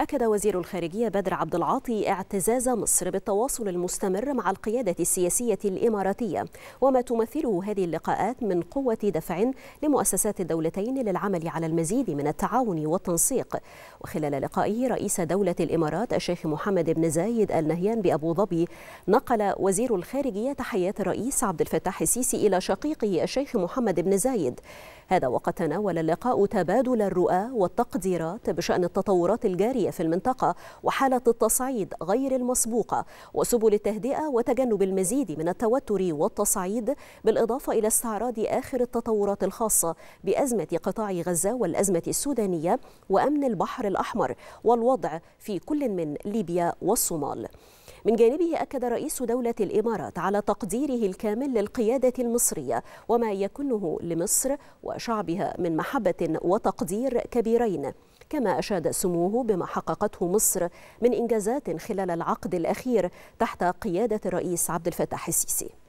أكد وزير الخارجية بدر عبد العاطي اعتزاز مصر بالتواصل المستمر مع القيادة السياسية الإماراتية وما تمثله هذه اللقاءات من قوة دفع لمؤسسات الدولتين للعمل على المزيد من التعاون والتنسيق وخلال لقائه رئيس دولة الإمارات الشيخ محمد بن زايد النهيان بأبو ظبي نقل وزير الخارجية تحيات الرئيس عبد الفتاح السيسي إلى شقيقه الشيخ محمد بن زايد هذا وقد تناول اللقاء تبادل الرؤى والتقديرات بشأن التطورات الجارية في المنطقة وحالة التصعيد غير المسبوقة وسبل التهدئة وتجنب المزيد من التوتر والتصعيد بالإضافة إلى استعراض آخر التطورات الخاصة بأزمة قطاع غزة والأزمة السودانية وأمن البحر الأحمر والوضع في كل من ليبيا والصومال من جانبه أكد رئيس دولة الإمارات على تقديره الكامل للقيادة المصرية وما يكنه لمصر و وشعبها من محبة وتقدير كبيرين كما أشاد سموه بما حققته مصر من إنجازات خلال العقد الأخير تحت قيادة الرئيس عبد الفتاح السيسي